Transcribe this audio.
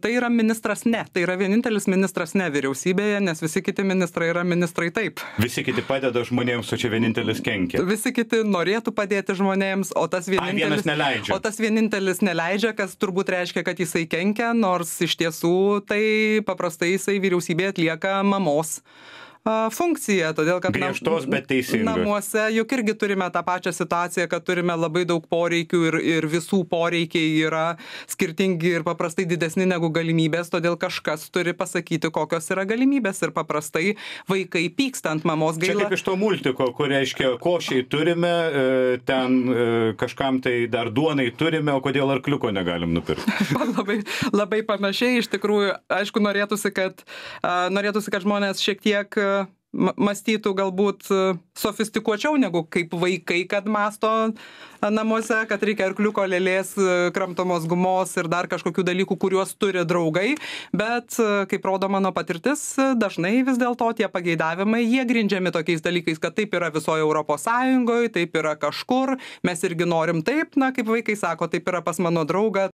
tai yra ministras ne tai yra vienintelis ministras ne vyriausybėje nes visi kiti ministrai yra ministrai taip visi kiti padeda žmonėms o čia vienintelis kenkia visi kiti norėtų padėti žmonėms o tas vienintelis neleidžia o tas vienintelis neleidžia kas turbūt reiškia kad jisai kenkia nors iš tiesų tai paprastai jisai vyriausybėje atlieka mamos a, funkciją, todėl kad Griežtos, na, bet teisingos. namuose juk irgi turime tą pačią situaciją, kad turime labai daug poreikių ir, ir visų poreikiai yra skirtingi ir paprastai didesni negu galimybės, todėl kažkas turi pasakyti, kokios yra galimybės ir paprastai vaikai pyksta ant mamos galimybės. Kaip iš to multiko, kur reiškia, košiai turime, e, ten e, kažkam tai dar duonai turime, o kodėl arkliuko negalim nupirkti. labai, labai panašiai iš tikrųjų, aišku, norėtųsi, kad, norėtųsi, kad žmonės šiek tiek ma mąstytų galbūt e, sofistikuočiau negu kaip vaikai, kad masto namuose, kad reikia arkliuko lėlės, e, kramtomos gumos ir dar kažkokių dalykų, kuriuos turi draugai, bet e, kaip rodo mano patirtis, dažnai vis dėlto tie pageidavimai, jie grindžiami tokiais dalykais, kad taip yra visoje Europos Sąjungoje, taip yra kažkur, mes irgi norim taip, na, kaip vaikai sako, taip yra pas mano draugą,